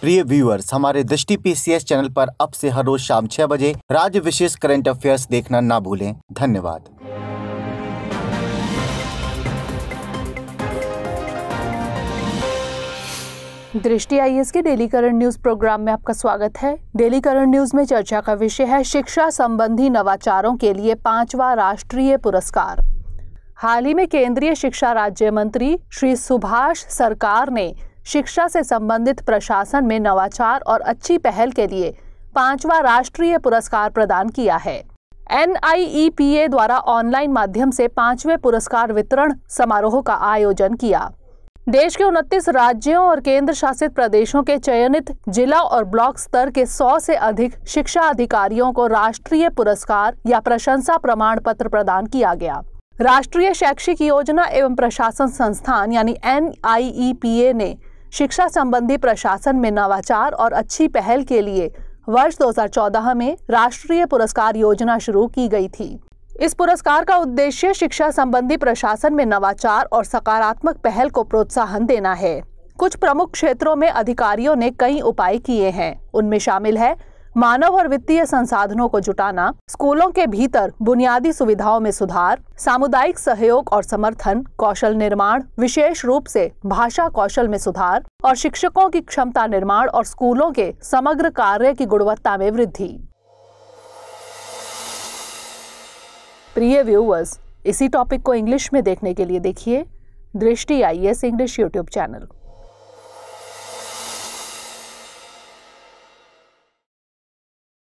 प्रिय व्यूअर्स हमारे दृष्टि पीसीएस चैनल पर अब से हर रोज शाम छह बजे राज्य विशेष करंट अफेयर्स देखना ना भूलें धन्यवाद दृष्टि आईएएस के डेली करंट न्यूज प्रोग्राम में आपका स्वागत है डेली करंट न्यूज में चर्चा का विषय है शिक्षा संबंधी नवाचारों के लिए पांचवा राष्ट्रीय पुरस्कार हाल ही में केंद्रीय शिक्षा राज्य मंत्री श्री सुभाष सरकार ने शिक्षा से संबंधित प्रशासन में नवाचार और अच्छी पहल के लिए पांचवा राष्ट्रीय पुरस्कार प्रदान किया है एन द्वारा ऑनलाइन माध्यम से पांचवें पुरस्कार वितरण समारोह का आयोजन किया देश के उनतीस राज्यों और केंद्र शासित प्रदेशों के चयनित जिला और ब्लॉक स्तर के 100 से अधिक शिक्षा अधिकारियों को राष्ट्रीय पुरस्कार या प्रशंसा प्रमाण पत्र प्रदान किया गया राष्ट्रीय शैक्षिक योजना एवं प्रशासन संस्थान यानी एन ने शिक्षा संबंधी प्रशासन में नवाचार और अच्छी पहल के लिए वर्ष 2014 में राष्ट्रीय पुरस्कार योजना शुरू की गई थी इस पुरस्कार का उद्देश्य शिक्षा संबंधी प्रशासन में नवाचार और सकारात्मक पहल को प्रोत्साहन देना है कुछ प्रमुख क्षेत्रों में अधिकारियों ने कई उपाय किए हैं उनमें शामिल है मानव और वित्तीय संसाधनों को जुटाना स्कूलों के भीतर बुनियादी सुविधाओं में सुधार सामुदायिक सहयोग और समर्थन कौशल निर्माण विशेष रूप से भाषा कौशल में सुधार और शिक्षकों की क्षमता निर्माण और स्कूलों के समग्र कार्य की गुणवत्ता में वृद्धि प्रिय व्यूवर्स इसी टॉपिक को इंग्लिश में देखने के लिए देखिए Drishti I S English YouTube channel